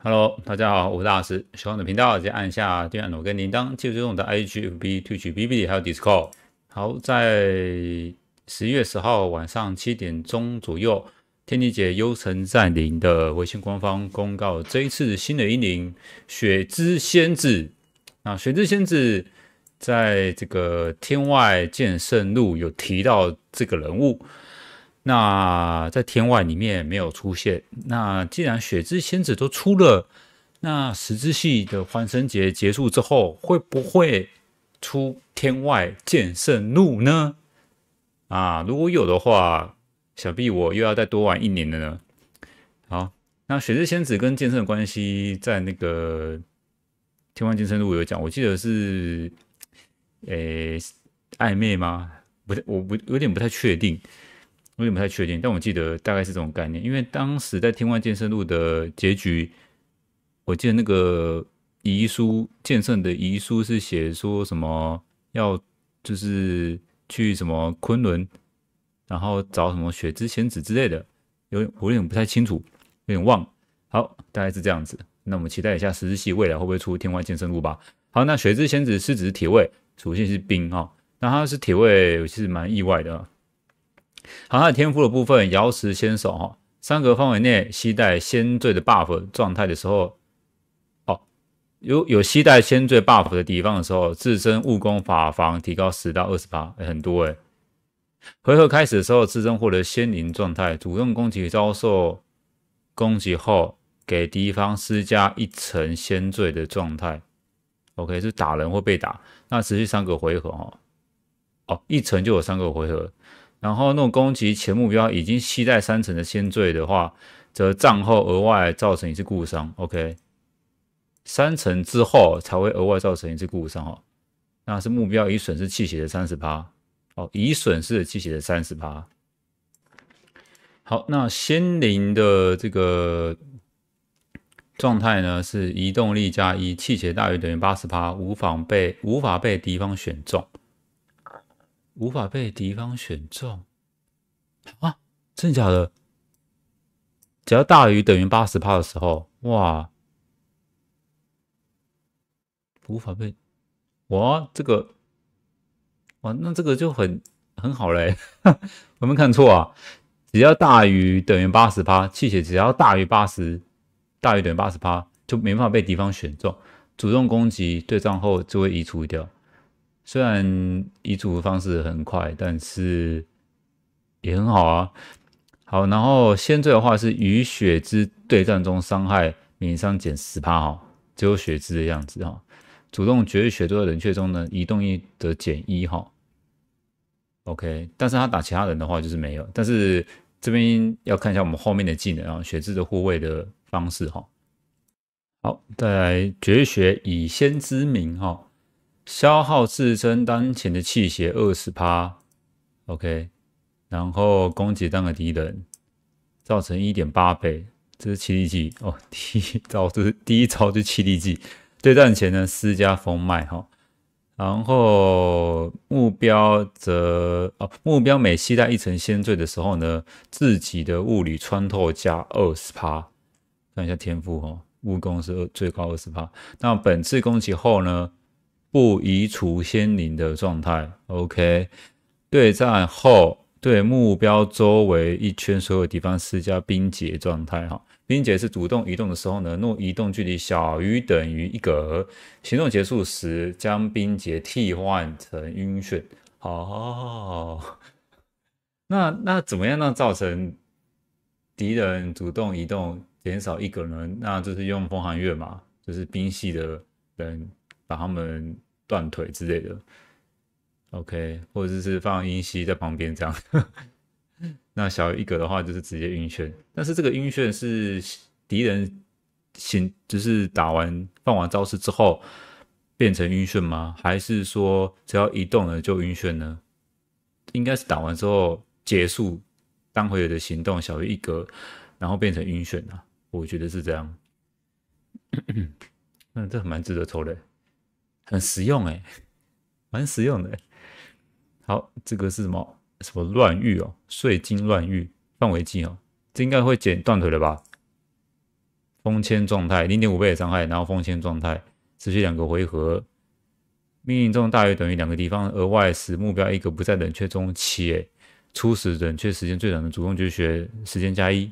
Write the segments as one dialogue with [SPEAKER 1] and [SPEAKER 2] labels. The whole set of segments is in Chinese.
[SPEAKER 1] Hello，大家好，我是大师，喜欢的频道记得按下订阅按钮跟铃铛，加入我们的 g f b Twitch、BB 还有 Discord。好，在十一月十号晚上七点钟左右，天地姐幽城占领的微信官方公告，这一次新的一年，雪之仙子。啊，雪之仙子在这个天外剑圣录有提到这个人物。那在天外里面没有出现。那既然雪之仙子都出了，那十字系的欢声节结束之后，会不会出天外剑圣怒呢？啊，如果有的话，想必我又要再多玩一年了呢。好，那雪之仙子跟剑圣的关系，在那个天外剑圣路有讲，我记得是，诶，暧昧吗？不太，我不有点不太确定。我有点不太确定，但我记得大概是这种概念。因为当时在《天外剑圣录》的结局，我记得那个遗书，剑圣的遗书是写说什么要就是去什么昆仑，然后找什么雪之仙子之类的。有我有点不太清楚，有点忘。好，大概是这样子。那我们期待一下十字系未来会不会出《天外剑圣录》吧。好，那雪之仙子是指铁卫，属性是冰哈，那它是铁其是蛮意外的。好，他的天赋的部分，瑶池先手哈，三格范围内携带仙坠的 buff 状态的时候，哦，有有携带仙坠 buff 的地方的时候，自身物攻法防提高十到二十八，很多诶。回合开始的时候，自身获得仙灵状态，主动攻击遭受攻击后，给敌方施加一层仙坠的状态。OK，是打人或被打，那持续三个回合哈，哦，一层就有三个回合。然后，那种攻击前目标已经携带三成的先坠的话，则战后额外造成一次固伤。OK，三成之后才会额外造成一次固伤。哦。那是目标已损失气血的三十八。哦，已损失气血的三十八。好，那仙灵的这个状态呢，是移动力加一，气血大于等于八十趴，无法被无法被敌方选中。无法被敌方选中啊？真的假的？只要大于等于八十帕的时候，哇，无法被哇这个哇那这个就很很好嘞，有没有看错啊？只要大于等于八十趴，气血只要大于八十，大于等于八十趴，就没办法被敌方选中，主动攻击对战后就会移除掉。虽然移除的方式很快，但是也很好啊。好，然后先醉的话是与血之对战中伤害免伤减十趴哈，只有血之的样子哈。主动绝学都在冷却中呢，移动一得减一哈。OK，但是他打其他人的话就是没有。但是这边要看一下我们后面的技能啊，血之的护卫的方式哈。好，再来绝学以先之名哈。消耗自身当前的气血二十趴，OK，然后攻击单个敌人，造成一点八倍，这是气力技哦。第一招就是第一招就是气力技，对战前呢施加风脉哈，然后目标则啊目标每携带一层仙坠的时候呢，自己的物理穿透加二十趴，看一下天赋哈，物攻是二最高二十趴。那本次攻击后呢？不移除先灵的状态。OK，对战后对目标周围一圈所有敌方施加冰结状态。哈，冰结是主动移动的时候呢，若移动距离小于等于一格，行动结束时将冰结替换成晕眩。哦，那那怎么样让造成敌人主动移动减少一格呢？那就是用风寒月嘛，就是冰系的人把他们。断腿之类的，OK，或者是放音息在旁边这样。那小于一格的话，就是直接晕眩。但是这个晕眩是敌人行，就是打完放完招式之后变成晕眩吗？还是说只要移动了就晕眩呢？应该是打完之后结束，当回合的行动小于一格，然后变成晕眩啊。我觉得是这样。那这很蛮值得抽的。很实用哎，蛮实用的。好，这个是什么？什么乱玉哦？碎金乱玉范围技哦，这应该会剪断腿了吧？封签状态，零点五倍的伤害，然后封签状态持续两个回合，命中大于等于两个敌方，额外使目标一个不在冷却中且初始冷却时间最短的主动绝学时间加一。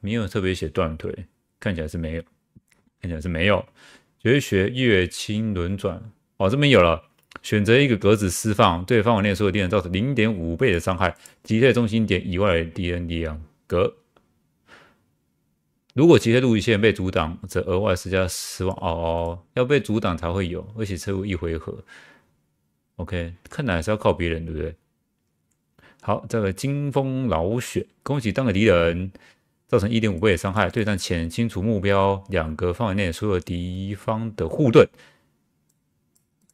[SPEAKER 1] 没有特别写断腿，看起来是没有，看起来是没有。学一学月清轮转哦，这边有了选择一个格子释放，对范围内所有敌人造成零点五倍的伤害。集退中心点以外的 d n d 格，如果集结路线被阻挡，则额外施加失望。哦哦，要被阻挡才会有，而且撤入一回合。OK，困来还是要靠别人，对不对？好，这个金风老雪恭喜当了敌人。造成一点五倍的伤害，对战前清除目标两个范围内所有敌方的护盾。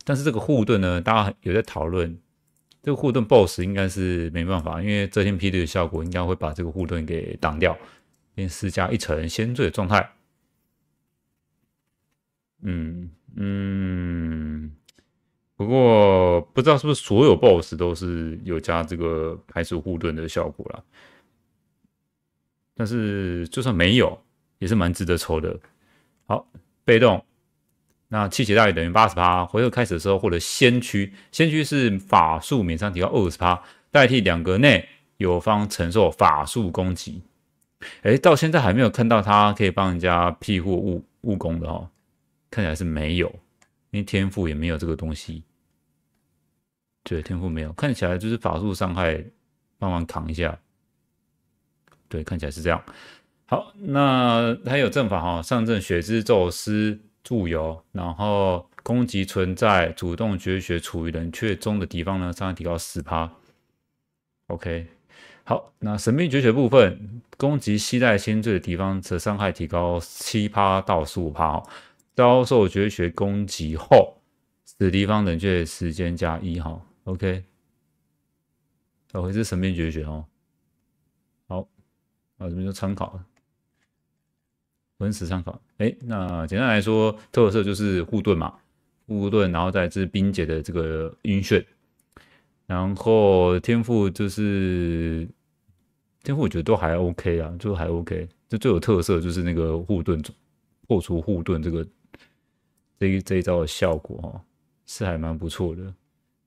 [SPEAKER 1] 但是这个护盾呢，大家有在讨论，这个护盾 BOSS 应该是没办法，因为遮天霹雳的效果应该会把这个护盾给挡掉，并施加一层先坠的状态。嗯嗯，不过不知道是不是所有 BOSS 都是有加这个排除护盾的效果了。但是就算没有，也是蛮值得抽的。好，被动，那气血大于等于八十趴，回合开始的时候获得先驱。先驱是法术免伤提高二十趴，代替两格内友方承受法术攻击。哎，到现在还没有看到他可以帮人家庇护物物攻的哦，看起来是没有，因为天赋也没有这个东西。对，天赋没有，看起来就是法术伤害慢慢扛一下。对，看起来是这样。好，那还有阵法哈，上阵血之宙斯助游，然后攻击存在主动绝学处于冷却中的敌方呢，伤害提高十趴。OK，好，那神秘绝学部分，攻击携带先罪的敌方则伤害提高七趴到十五趴。遭受绝学攻击后，使敌方冷却时间加一哈。OK，好，这是神秘绝学哦。好。啊，这边就参考，文史参考。哎，那简单来说，特色就是护盾嘛，护盾，然后再是冰结的这个晕眩，然后天赋就是天赋，我觉得都还 OK 啊，就还 OK。就最有特色就是那个护盾破除护盾这个这一这一招的效果哈，是还蛮不错的，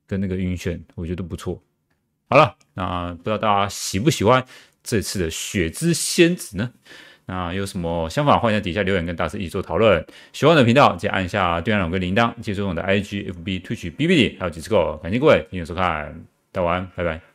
[SPEAKER 1] 跟那个晕眩，我觉得不错。好了，那不知道大家喜不喜欢？这次的雪之仙子呢？那有什么想法？欢迎在底下留言跟大师一起做讨论。喜欢的频道记得按下订阅按钮跟铃铛，记入我的 IGFB 推取 BBD 还有几次购，感谢各位谢谢收看，大家晚安，拜拜。